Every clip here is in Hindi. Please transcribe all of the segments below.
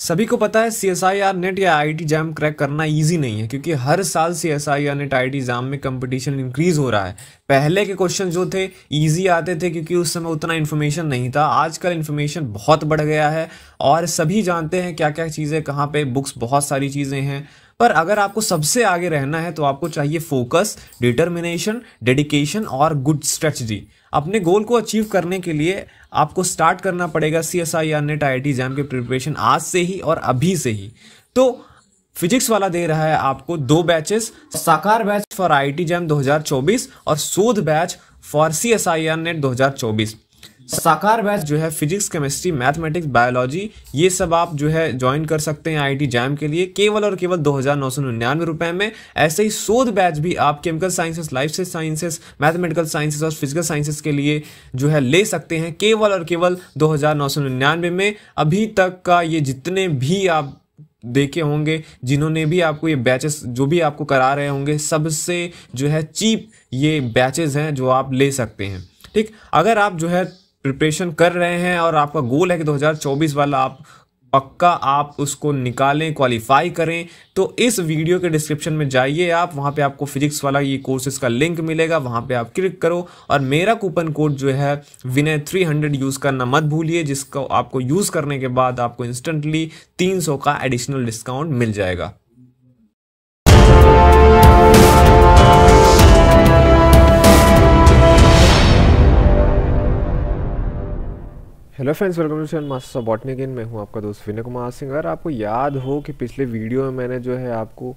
सभी को पता है C S I R NET या आई टी जैम क्रैक करना ईजी नहीं है क्योंकि हर साल C S I R NET I T JAM में कंपटीशन इंक्रीज हो रहा है पहले के क्वेश्चन जो थे ईजी आते थे क्योंकि उस समय उतना इन्फॉर्मेशन नहीं था आजकल इन्फॉर्मेशन बहुत बढ़ गया है और सभी जानते हैं क्या क्या चीज़ें कहाँ पे बुक्स बहुत सारी चीज़ें हैं पर अगर आपको सबसे आगे रहना है तो आपको चाहिए फोकस डिटर्मिनेशन डेडिकेशन और गुड स्ट्रेटजी अपने गोल को अचीव करने के लिए आपको स्टार्ट करना पड़ेगा सी एस आई या नेट आई टी एग्जाम के प्रिपरेशन आज से ही और अभी से ही तो फिजिक्स वाला दे रहा है आपको दो बैचेस साकार batch for I T JAM चौबीस और शोध batch for C S I R NET चौबीस साकार बैच जो है फिजिक्स केमिस्ट्री मैथमेटिक्स बायोलॉजी ये सब आप जो है ज्वाइन कर सकते हैं आईटी जैम के लिए केवल और केवल दो हज़ार नौ सौ निन्यानवे रुपये में ऐसे ही शोध बैच भी आप chemical sciences life sciences mathematical sciences और फिजिकल साइंसेस के लिए जो है ले सकते हैं केवल और केवल दो हज़ार नौ सौ निन्यानवे में अभी तक का ये जितने भी आप देखे होंगे जिन्होंने भी आपको ये बैचेस जो भी आपको करा रहे होंगे सबसे जो है चीप ये बैचेस हैं जो आप ले सकते हैं ठीक अगर आप जो है प्रिपरेशन कर रहे हैं और आपका गोल है कि 2024 वाला आप पक्का आप उसको निकालें क्वालिफाई करें तो इस वीडियो के डिस्क्रिप्शन में जाइए आप वहाँ पे आपको फिजिक्स वाला ये कोर्सेज का लिंक मिलेगा वहाँ पे आप क्लिक करो और मेरा कूपन कोड जो है विनय 300 यूज़ करना मत भूलिए जिसको आपको यूज़ करने के बाद आपको इंस्टेंटली 300 का एडिशनल डिस्काउंट मिल जाएगा hello friends welcome to channel master botany gain मैं हूं आपका दोस्त विनय कुमार सिंह अगर आपको याद हो कि पिछले वीडियो में मैंने जो है आपको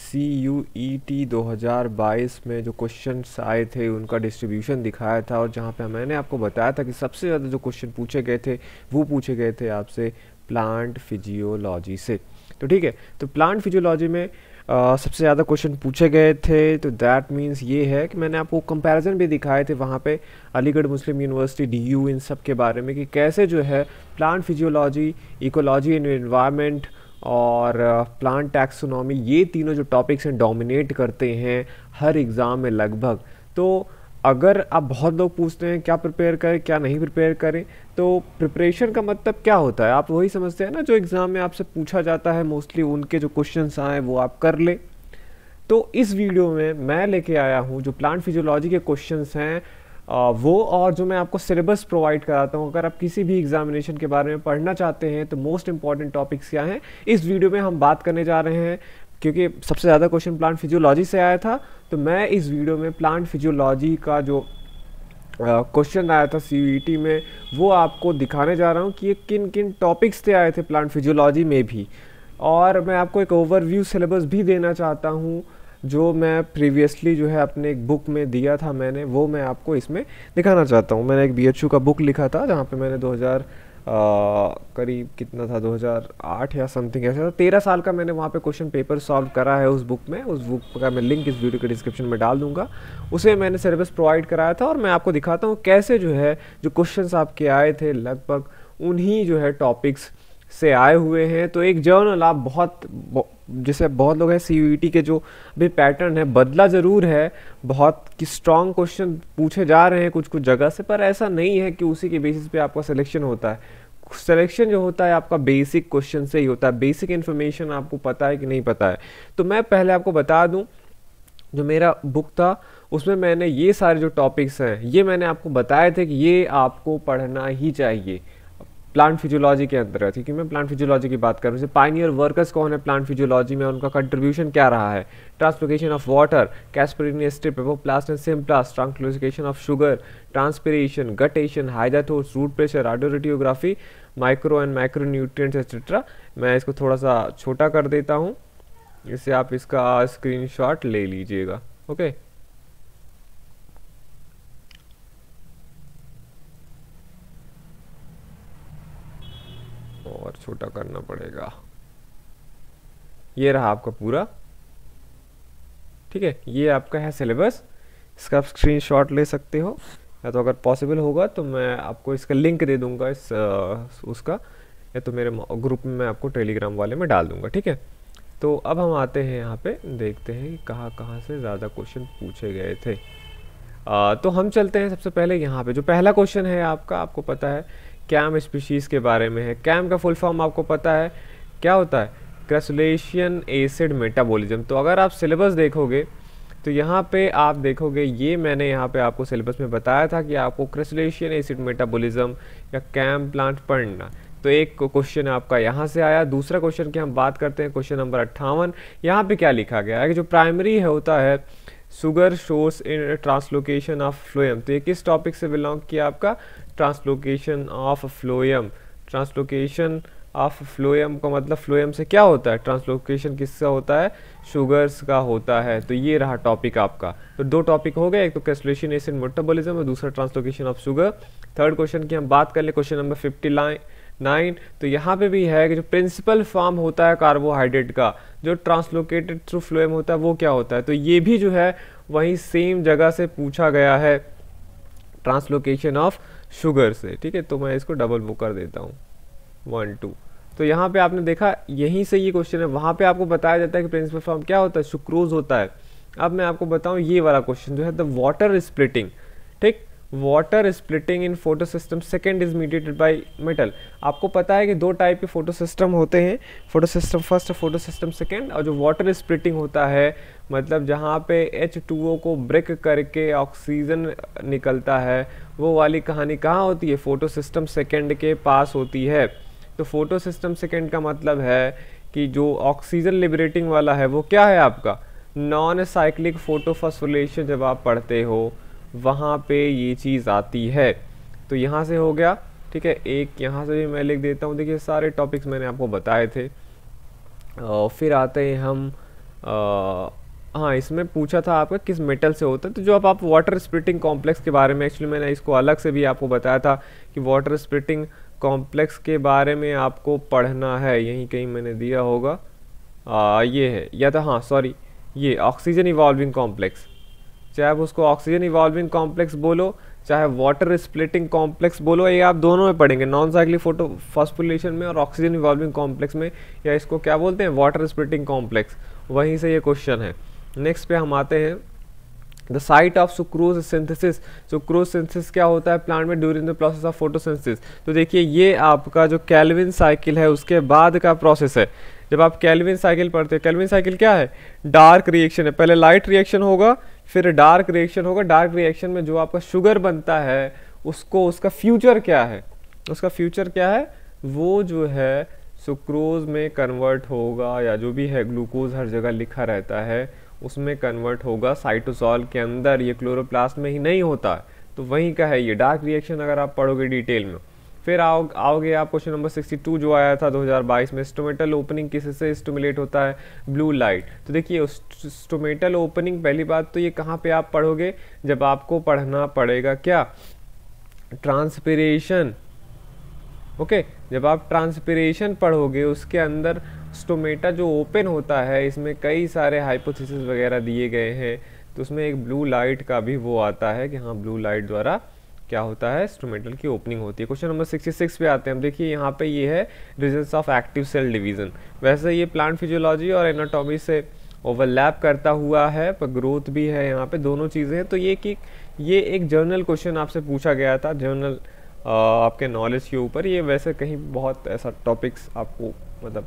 सी यू ई टी दो हजार बाईस में जो क्वेश्चन आए थे उनका डिस्ट्रीब्यूशन दिखाया था और जहां पे मैंने आपको बताया था कि सबसे ज़्यादा जो क्वेश्चन पूछे गए थे वो पूछे गए थे आपसे प्लांट फिजियोलॉजी से तो ठीक है तो प्लांट फिजियोलॉजी में सबसे ज़्यादा क्वेश्चन पूछे गए थे तो दैट मीन्स ये है कि मैंने आपको कंपैरिजन भी दिखाए थे वहाँ पे अलीगढ़ मुस्लिम यूनिवर्सिटी यू इन सब के बारे में कि कैसे जो है plant physiology ecology and environment और प्लांट टैक्सोनॉमी ये तीनों जो टॉपिक्स हैं डोमिनेट करते हैं हर एग्ज़ाम में लगभग तो अगर आप बहुत लोग पूछते हैं क्या प्रिपेयर करें क्या नहीं प्रिपेयर करें तो प्रिपरेशन का मतलब क्या होता है आप वही समझते हैं ना जो एग्ज़ाम में आपसे पूछा जाता है मोस्टली उनके जो क्वेश्चन आए वो आप कर लें तो इस वीडियो में मैं लेके आया हूँ जो प्लांट फिजियोलॉजी के क्वेश्चन हैं वो और जो मैं आपको सिलेबस प्रोवाइड कराता हूँ अगर आप किसी भी एग्जामिनेशन के बारे में पढ़ना चाहते हैं तो मोस्ट इंपॉर्टेंट टॉपिक्स क्या हैं इस वीडियो में हम बात करने जा रहे हैं क्योंकि सबसे ज़्यादा क्वेश्चन प्लांट फिजियोलॉजी से आया था तो मैं इस वीडियो में प्लांट फिजियोलॉजी का जो क्वेश्चन आया था सी e में वो आपको दिखाने जा रहा हूँ कि ये किन किन टॉपिक्स से आए थे प्लांट फिजियोलॉजी में भी और मैं आपको एक ओवरव्यू सिलेबस भी देना चाहता हूँ जो मैं प्रीवियसली जो है अपने एक बुक में दिया था मैंने वो मैं आपको इसमें दिखाना चाहता हूँ मैंने एक बी का बुक लिखा था जहाँ पर मैंने दो करीब कितना था 2008 या समथिंग ऐसा था तेरह साल का मैंने वहाँ पे क्वेश्चन पेपर सॉल्व करा है उस बुक में उस बुक का मैं लिंक इस वीडियो के डिस्क्रिप्शन में डाल दूंगा उसे मैंने सिलेबस प्रोवाइड कराया था और मैं आपको दिखाता हूँ कैसे जो है जो क्वेश्चन आपके आए थे लगभग उन्हीं जो है टॉपिक्स से आए हुए हैं तो एक जर्नल आप बहुत जैसे बहुत लोग हैं सी e के जो भी पैटर्न है बदला ज़रूर है बहुत कि स्ट्रॉन्ग क्वेश्चन पूछे जा रहे हैं कुछ कुछ जगह से पर ऐसा नहीं है कि उसी के बेसिस पे आपका सिलेक्शन होता है सिलेक्शन जो होता है आपका बेसिक क्वेश्चन से ही होता है बेसिक इन्फॉर्मेशन आपको पता है कि नहीं पता है तो मैं पहले आपको बता दूँ जो मेरा बुक था उसमें मैंने ये सारे जो टॉपिक्स हैं ये मैंने आपको बताए थे कि ये आपको पढ़ना ही चाहिए प्लांट फिजियोलॉजी के अंतर्गत क्योंकि मैं प्लांट फिजियोलॉजी की बात कर रहा हूँ पाइनियर वर्कर्स कौन है प्लांट फिजियोलॉजी में उनका कंट्रीब्यूशन क्या रहा है transportation of water casparian strip apoplast and symplast translocation of sugar transpiration guttation hydathodes root pressure radiography micro and micro nutrients etcetera मैं इसको थोड़ा सा छोटा कर देता हूँ इससे आप इसका स्क्रीनशॉट ले लीजिएगा ओके okay? छोटा करना पड़ेगा ये रहा आपका पूरा ठीक है ये आपका है सिलेबस इसका आप स्क्रीन ले सकते हो या तो अगर पॉसिबल होगा तो मैं आपको इसका लिंक दे दूंगा इस उसका या तो मेरे ग्रुप में मैं आपको टेलीग्राम वाले में डाल दूंगा ठीक है तो अब हम आते हैं यहाँ पे देखते हैं कि कहाँ कहाँ से ज़्यादा क्वेश्चन पूछे गए थे आ, तो हम चलते हैं सबसे पहले यहाँ पे जो पहला क्वेश्चन है आपका आपको पता है कैम स्पीशीज़ के बारे में है कैम का फुल फॉर्म आपको पता है क्या होता है क्रसलेशियन एसिड मेटाबॉलिज्म तो अगर आप सिलेबस देखोगे तो यहाँ पे आप देखोगे ये मैंने यहाँ पे आपको सिलेबस में बताया था कि आपको क्रसलेशियन एसिड मेटाबॉलिज्म या कैम प्लांट पढ़ना तो एक क्वेश्चन आपका यहाँ से आया दूसरा क्वेश्चन की हम बात करते हैं क्वेश्चन नंबर अट्ठावन यहाँ पर क्या लिखा गया है कि जो प्राइमरी है होता है सुगर शोस इन ट्रांसलोकेशन ऑफ फ्लोएम तो ये किस टॉपिक से बिलोंग किया आपका translocation of phloem translocation of phloem का मतलब फ्लोएम से क्या होता है ट्रांसलोकेशन किसका होता है शुगर्स का होता है तो ये रहा टॉपिक आपका तो दो टॉपिक हो गए एक तो कैसलेशन एसिड मोटाबोलिज्म और दूसरा translocation of sugar third question की हम बात कर ले question number fifty line nine तो यहाँ पे भी है कि जो प्रिंसिपल फॉर्म होता है कार्बोहाइड्रेट का जो ट्रांसलोकेटेड थ्रू फ्लोएम होता है वो क्या होता है तो ये भी जो है वहीं सेम जगह से पूछा गया है ट्रांसलोकेशन ऑफ शुगर से ठीक है तो मैं इसको डबल वो कर देता हूँ वन टू तो यहाँ पे आपने देखा यहीं से ये क्वेश्चन है वहाँ पे आपको बताया जाता है कि प्रिंसिपल फॉर्म क्या होता है शुक्रोज होता है अब मैं आपको बताऊँ ये वाला क्वेश्चन जो है द वाटर स्प्लिटिंग ठीक water splitting in photo system second is mediated by metal आपको पता है कि दो टाइप के फोटो सिस्टम होते हैं photo system first photo system second और जो वाटर स्प्लिटिंग होता है मतलब जहाँ पे एच टू ओ को ब्रेक करके ऑक्सीजन निकलता है वो वाली कहानी कहाँ होती है फोटो सिस्टम सेकेंड के पास होती है तो फोटो सिस्टम सेकेंड का मतलब है कि जो ऑक्सीजन लिबरेटिंग वाला है वो क्या है आपका नॉन साइक्लिक फोटो जब आप पढ़ते हो वहाँ पे ये चीज़ आती है तो यहाँ से हो गया ठीक है एक यहाँ से भी मैं लिख देता हूँ देखिए सारे टॉपिक्स मैंने आपको बताए थे और फिर आते हैं हम आ, हाँ इसमें पूछा था आपका किस मेटल से होता है तो जो आप आप वाटर स्प्रिटिंग कॉम्प्लेक्स के बारे में एक्चुअली मैंने इसको अलग से भी आपको बताया था कि वाटर स्प्रिटिंग कॉम्प्लेक्स के बारे में आपको पढ़ना है यहीं कहीं मैंने दिया होगा आ, ये है या तो हाँ सॉरी ये ऑक्सीजन इवॉल्विंग कॉम्प्लेक्स चाहे आप उसको ऑक्सीजन इवॉल्विंग कॉम्प्लेक्स बोलो चाहे वाटर स्प्लिटिंग कॉम्प्लेक्स बोलो ये आप दोनों में पढ़ेंगे नॉन साइक्लिक फोटो फॉस्पुलेशन में और ऑक्सीजन इवॉल्विंग कॉम्प्लेक्स में या इसको क्या बोलते हैं वाटर स्प्लिटिंग कॉम्प्लेक्स वहीं से ये क्वेश्चन है नेक्स्ट पे हम आते हैं the site of sucrose synthesis sucrose synthesis क्या होता है प्लांट में during the process of photosynthesis तो देखिए ये आपका जो कैलविन साइकिल है उसके बाद का प्रोसेस है जब आप कैलविन साइकिल पढ़ते हो कैलविन साइकिल क्या है डार्क रिएक्शन है पहले लाइट रिएक्शन होगा फिर डार्क रिएक्शन होगा डार्क रिएक्शन में जो आपका शुगर बनता है उसको उसका फ्यूचर क्या है उसका फ्यूचर क्या है वो जो है सुक्रोज में कन्वर्ट होगा या जो भी है ग्लूकोज हर जगह लिखा रहता है उसमें कन्वर्ट होगा साइटोसॉल के अंदर ये क्लोरोप्लास्ट में ही नहीं होता तो वहीं का है ये डार्क रिएक्शन अगर आप पढ़ोगे डिटेल में फिर आओ आओगे आप क्वेश्चन नंबर 62 जो आया था 2022 में स्टोमेटल ओपनिंग किस से स्टोमुलेट होता है ब्लू लाइट तो देखिए स्टोमेटल ओपनिंग पहली बात तो ये कहाँ पे आप पढ़ोगे जब आपको पढ़ना पड़ेगा क्या ट्रांसपिरेशन ओके okay, जब आप ट्रांसपिरेशन पढ़ोगे उसके अंदर स्टोमेटा जो ओपन होता है इसमें कई सारे हाइपोथेसिस वगैरह दिए गए हैं तो उसमें एक ब्लू लाइट का भी वो आता है कि हाँ ब्लू लाइट द्वारा क्या होता है स्ट्रोमेटल की ओपनिंग होती है क्वेश्चन नंबर 66 पे आते हैं हम देखिए यहाँ पे ये है regions of active cell division वैसे ये प्लांट फिजियोलॉजी और एनाटॉमी से ओवरलैप करता हुआ है पर ग्रोथ भी है यहाँ पे दोनों चीज़ें हैं तो ये कि ये एक जर्नल क्वेश्चन आपसे पूछा गया था जर्नल आपके नॉलेज के ऊपर ये वैसे कहीं बहुत ऐसा टॉपिक्स आपको मतलब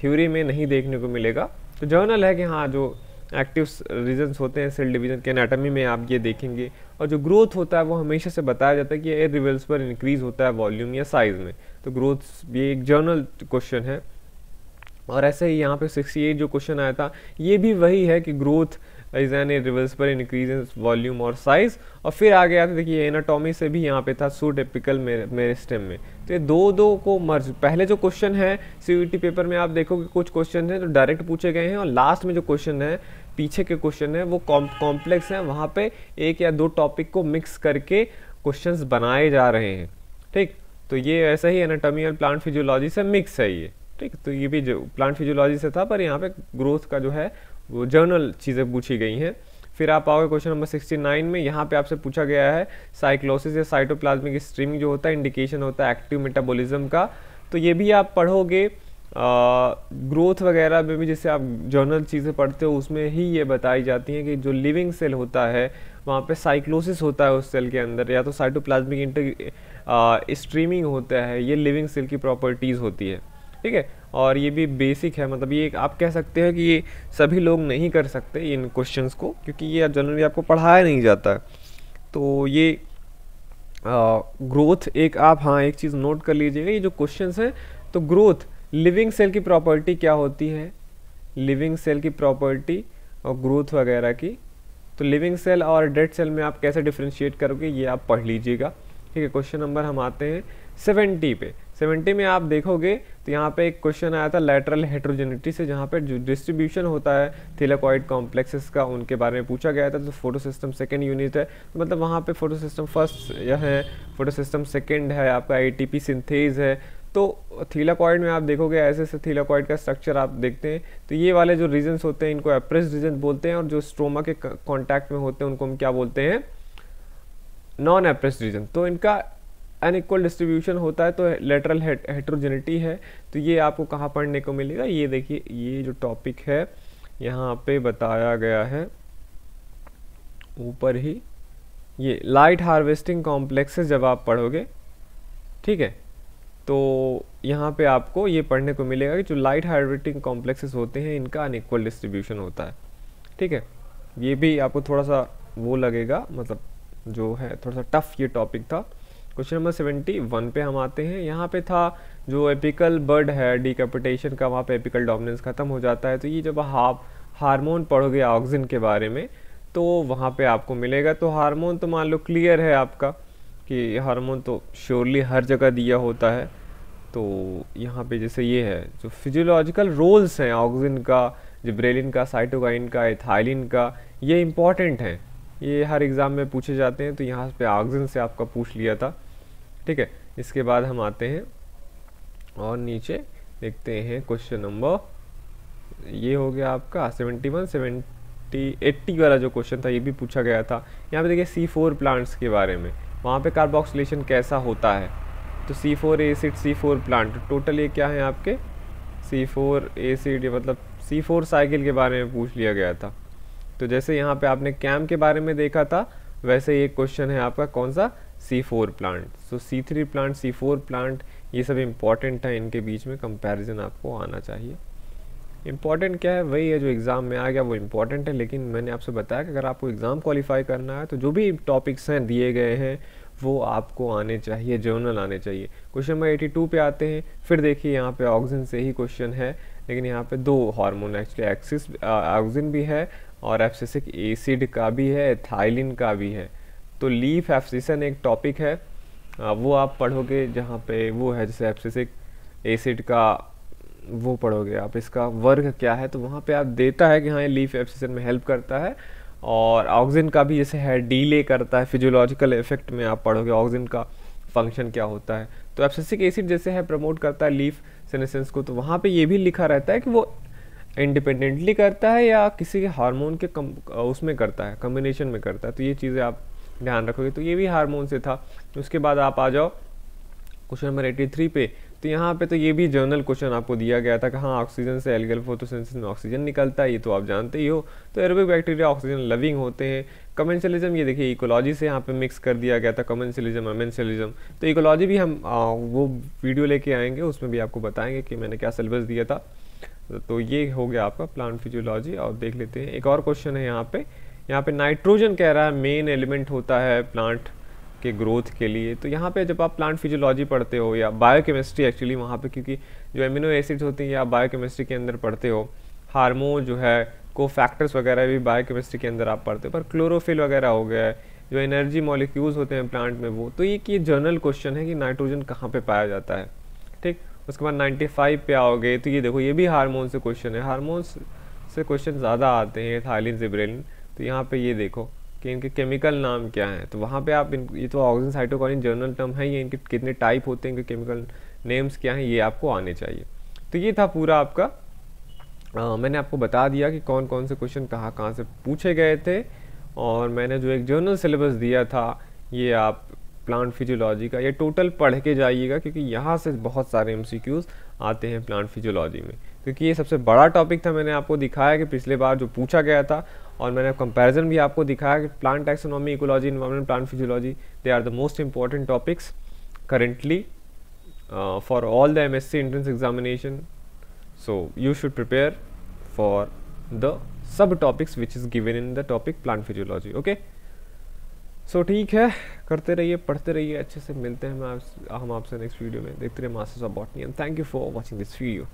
थ्योरी में नहीं देखने को मिलेगा तो जर्नल है कि हाँ जो एक्टिव रीजन्स होते हैं सेल डिवीजन के एनाटॉमी में आप ये देखेंगे और जो ग्रोथ होता है वो हमेशा से बताया जाता है कि एयर रिवेल्स पर इंक्रीज होता है वॉल्यूम या साइज में तो ग्रोथ ये एक जर्नल क्वेश्चन है और ऐसे ही यहाँ पे 68 जो क्वेश्चन आया था ये भी वही है कि growth is an reversible increase in volume और साइज और फिर आ गया था देखिए एनाटॉमी से भी यहाँ पे था मेरे स्टेम में तो ये दो दो को मर्ज पहले जो क्वेश्चन है सी पेपर में आप देखोगे कुछ क्वेश्चन हैं जो डायरेक्ट पूछे गए हैं और लास्ट में जो क्वेश्चन है पीछे के क्वेश्चन है वो कॉम्प्लेक्स हैं वहाँ पे एक या दो टॉपिक को मिक्स करके क्वेश्चंस बनाए जा रहे हैं ठीक तो ये ऐसा ही एनाटॉमी और प्लांट फिजियोलॉजी से मिक्स है ये ठीक तो ये भी जो प्लांट फिजियोलॉजी से था पर यहाँ पे ग्रोथ का जो है वो जर्नल चीज़ें पूछी गई हैं फिर आप आओगे क्वेश्चन नंबर 69 में यहाँ पे आपसे पूछा गया है साइक्लोसिस या साइटोप्लाज्मिक स्ट्रीमिंग जो होता है इंडिकेशन होता है एक्टिव मेटाबॉलिज्म का तो ये भी आप पढ़ोगे ग्रोथ वगैरह में भी जैसे आप जर्नल चीज़ें पढ़ते हो उसमें ही ये बताई जाती हैं कि जो लिविंग सेल होता है वहाँ पे साइक्लोसिस होता है उस सेल के अंदर या तो साइटोप्लाज्मिक इंटर स्ट्रीमिंग होता है ये लिविंग सेल की प्रॉपर्टीज़ होती है ठीक है और ये भी बेसिक है मतलब ये आप कह सकते हो कि ये सभी लोग नहीं कर सकते इन क्वेश्चन को क्योंकि ये जनरली आपको पढ़ाया नहीं जाता तो ये ग्रोथ एक आप हाँ एक चीज़ नोट कर लीजिएगा ये जो क्वेश्चन हैं तो ग्रोथ लिविंग सेल की प्रॉपर्टी क्या होती है लिविंग सेल की प्रॉपर्टी और ग्रोथ वगैरह की तो लिविंग सेल और डेड सेल में आप कैसे डिफ्रेंशिएट करोगे ये आप पढ़ लीजिएगा ठीक है क्वेश्चन नंबर हम आते हैं सेवेंटी पे सेवेंटी में आप देखोगे तो यहाँ पे एक क्वेश्चन आया था लेटरल हेट्रोजेनिटी से जहाँ पे जो डिस्ट्रीब्यूशन होता है थीलाकॉइड कॉम्प्लेक्सेस का उनके बारे में पूछा गया था तो फोटो सिस्टम सेकेंड यूनिट है तो मतलब वहाँ पे फोटो सिस्टम फर्स्ट है फोटो सिस्टम सेकेंड है आपका ए सिंथेज है तो थीलाकॉइड में आप देखोगे ऐसे ऐसे थीलाकॉइड का स्ट्रक्चर आप देखते हैं तो ये वाले जो रीजन्स होते हैं इनको एप्रेस रीजन बोलते हैं और जो स्ट्रोमा के कॉन्टैक्ट में होते हैं उनको हम क्या बोलते हैं नॉन एप्रेस रीजन तो इनका अनइक्वल डिस्ट्रीब्यूशन होता है तो लेटरल हेट्रोजेनिटी है तो ये आपको कहाँ पढ़ने को मिलेगा ये देखिए ये जो टॉपिक है यहाँ पे बताया गया है ऊपर ही ये लाइट हार्वेस्टिंग कॉम्प्लेक्सेस जब आप पढ़ोगे ठीक है तो यहाँ पे आपको ये पढ़ने को मिलेगा कि जो लाइट हार्वेस्टिंग कॉम्प्लेक्सेस होते हैं इनका अनइक्वल डिस्ट्रीब्यूशन होता है ठीक है ये भी आपको थोड़ा सा वो लगेगा मतलब जो है थोड़ा सा टफ ये टॉपिक था क्वेश्चन नंबर सेवेंटी वन पे हम आते हैं यहाँ पे था जो एपिकल बर्ड है डिकपिटेशन का वहाँ पे एपिकल डोमिनेंस ख़त्म हो जाता है तो ये जब आप हार्मोन पढ़ोगे ऑक्सीजन के बारे में तो वहाँ पे आपको मिलेगा तो हार्मोन तो मान लो क्लियर है आपका कि हार्मोन तो श्योरली हर जगह दिया होता है तो यहाँ पे जैसे ये है जो फिजियोलॉजिकल रोल्स हैं ऑक्सीजन का जिब्रेलिन का साइटोगाइन का एथाइलिन का ये इम्पॉर्टेंट हैं ये हर एग्ज़ाम में पूछे जाते हैं तो यहाँ पे ऑक्सीजन से आपका पूछ लिया था ठीक है इसके बाद हम आते हैं और नीचे देखते हैं क्वेश्चन नंबर ये हो गया आपका सेवेंटी वन सेवेंटी एट्टी वाला जो क्वेश्चन था ये भी पूछा गया था यहाँ पे देखिए सी फोर प्लांट्स के बारे में वहाँ पे कार्बोक्सिलेशन कैसा होता है तो C four acid C four plant total ये क्या है आपके सी फोर एसिड मतलब सी फोर साइकिल के बारे में पूछ लिया गया था तो जैसे यहाँ पे आपने कैम के बारे में देखा था वैसे ये क्वेश्चन है आपका कौन सा C4 plant so C three plant C four plant ये सब इम्पॉर्टेंट है इनके बीच में कंपैरिजन आपको आना चाहिए इम्पॉर्टेंट क्या है वही है जो एग्ज़ाम में आ गया वो इम्पॉर्टेंट है लेकिन मैंने आपसे बताया कि अगर आपको एग्ज़ाम क्वालिफाई करना है तो जो भी टॉपिक्स हैं दिए गए हैं वो आपको आने चाहिए जर्नल आने चाहिए क्वेश्चन नंबर टू पे आते हैं फिर देखिए यहाँ पर ऑक्सीजन से ही क्वेश्चन है लेकिन यहाँ पर दो हारमोन एक्चुअली एक्सिस ऑक्सीजन भी है और एप्सिसिक एसिड का भी है थाइलिन का भी है तो लीफ एफ्सिसन एक टॉपिक है वो आप पढ़ोगे जहाँ पे वो है जैसे एप्सिसिक एसिड का वो पढ़ोगे आप इसका वर्ग क्या है तो वहाँ पे आप देता है कि हाँ ये लीफ एप्सिसन में हेल्प करता है और ऑक्सीजन का भी जैसे है डीले करता है फिजियोलॉजिकल इफेक्ट में आप पढ़ोगे ऑक्सीजन का फंक्शन क्या होता है तो एब्सिसिक एसिड जैसे है प्रमोट करता है लीफ सेनेसेंस को तो वहाँ पर ये भी लिखा रहता है कि वो इंडिपेंडेंटली करता है या किसी के हार्मोन के कम उसमें करता है कम्बिनेशन में करता है तो ये चीज़ें आप ध्यान रखोगे तो ये भी हारमोन से था उसके बाद आप आ जाओ क्वेश्चन नंबर एट्टी थ्री पे तो यहाँ पे तो ये भी जर्नल क्वेश्चन आपको दिया गया था कि हाँ ऑक्सीजन से एलगल फोटोसेंसिस में ऑक्सीजन निकलता है ये तो आप जानते ही हो तो एरोबिक बैक्टीरिया ऑक्सीजन लविंग होते हैं कमेंशलिज्म ये देखिए इकोलॉजी से यहाँ पे मिक्स कर दिया गया था कमेंशलिज्म अमेंशलिज्म तो इकोलॉजी भी हम आ, वो वीडियो लेके आएंगे उसमें भी आपको बताएंगे कि मैंने क्या सिलेबस दिया था तो ये हो गया आपका प्लांट फिजियोलॉजी और देख लेते हैं एक और क्वेश्चन है यहाँ पे यहाँ पे नाइट्रोजन कह रहा है मेन एलिमेंट होता है प्लांट के ग्रोथ के लिए तो यहाँ पे जब आप प्लांट फिजियोलॉजी पढ़ते हो या बायोकेमिस्ट्री एक्चुअली वहाँ पे क्योंकि जो एमिनो एसिड्स होती हैं या बायोकेमिस्ट्री के अंदर पढ़ते हो हार्मोन जो है को फैक्टर्स वगैरह भी बायोकेमिस्ट्री के अंदर आप पढ़ते हो पर क्लोरोफिल वगैरह हो गया है जो एनर्जी मॉलिक्यूल्स होते हैं प्लांट में वो तो एक ये जनरल क्वेश्चन है कि नाइट्रोजन कहाँ पर पाया जाता है ठीक उसके बाद फाइव पे आओगे तो ये देखो ये भी हारमोन से क्वेश्चन है हारमोन से क्वेश्चन ज़्यादा आते हैं थाइलिन जिब्रेलिन तो यहाँ पे ये देखो कि इनके केमिकल नाम क्या हैं तो वहाँ पे आप इन ये तो ऑक्सीजन साइटोकॉलिन जर्नल टर्म है ये इनके कितने टाइप होते हैं इनके केमिकल नेम्स क्या हैं ये आपको आने चाहिए तो ये था पूरा आपका आ, मैंने आपको बता दिया कि कौन कौन से क्वेश्चन कहाँ कहाँ से पूछे गए थे और मैंने जो एक जर्नल सिलेबस दिया था ये आप प्लांट फिजियोलॉजी का ये टोटल पढ़ के जाइएगा क्योंकि यहाँ से बहुत सारे एम आते हैं प्लांट फिजियोलॉजी में क्योंकि ये सबसे बड़ा टॉपिक था मैंने आपको दिखाया कि पिछले बार जो पूछा गया था और मैंने कंपैरिजन भी आपको दिखाया कि plant taxonomy ecology environment plant physiology they are the most important topics currently for all the M S C entrance examination so you should prepare for the sub topics which is given in the topic plant physiology okay so ठीक है करते रहिए पढ़ते रहिए अच्छे से मिलते हैं हम आपसे नेक्स्ट वीडियो में देखते रहे masters of botany and thank you for watching this video